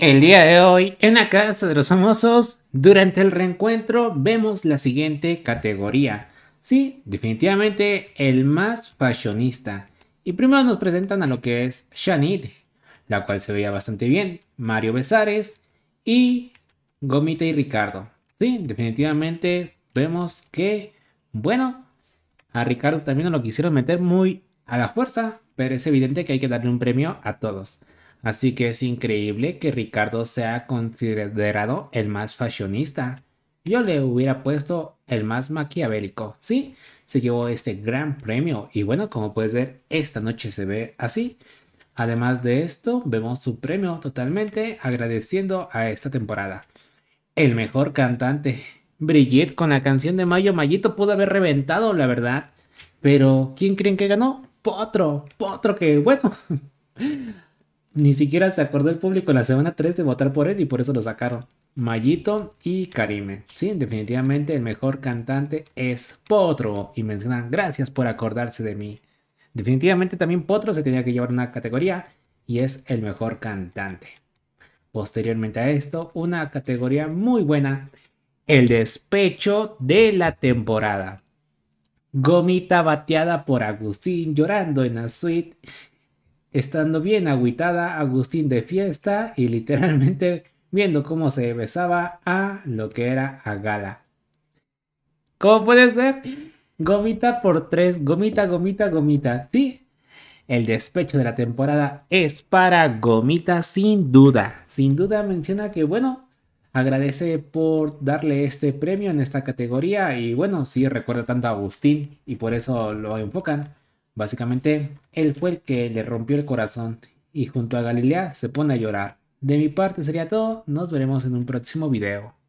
El día de hoy, en la Casa de los Famosos, durante el reencuentro vemos la siguiente categoría. Sí, definitivamente el más fashionista. Y primero nos presentan a lo que es Shanid, la cual se veía bastante bien, Mario Besares y Gomita y Ricardo. Sí, definitivamente vemos que, bueno, a Ricardo también lo quisieron meter muy a la fuerza, pero es evidente que hay que darle un premio a todos. Así que es increíble que Ricardo sea considerado el más fashionista. Yo le hubiera puesto el más maquiavélico. Sí, se llevó este gran premio y bueno, como puedes ver, esta noche se ve así. Además de esto, vemos su premio totalmente agradeciendo a esta temporada. El mejor cantante. Brigitte con la canción de Mayo Mayito pudo haber reventado, la verdad. Pero, ¿quién creen que ganó? Potro, Potro que bueno. ni siquiera se acordó el público en la semana 3 de votar por él y por eso lo sacaron. Mayito y Karime. Sí, definitivamente el mejor cantante es Potro. Y mencionan, gracias por acordarse de mí. Definitivamente también Potro se tenía que llevar una categoría y es el mejor cantante. Posteriormente a esto, una categoría muy buena. El despecho de la temporada. Gomita bateada por Agustín llorando en la suite estando bien agüitada, Agustín de fiesta y literalmente viendo cómo se besaba a lo que era a Gala. como puedes ver? Gomita por tres, gomita, gomita, gomita. Sí, el despecho de la temporada es para Gomita sin duda. Sin duda menciona que bueno, agradece por darle este premio en esta categoría y bueno, sí recuerda tanto a Agustín y por eso lo enfocan. Básicamente, él fue el que le rompió el corazón y junto a Galilea se pone a llorar. De mi parte sería todo, nos veremos en un próximo video.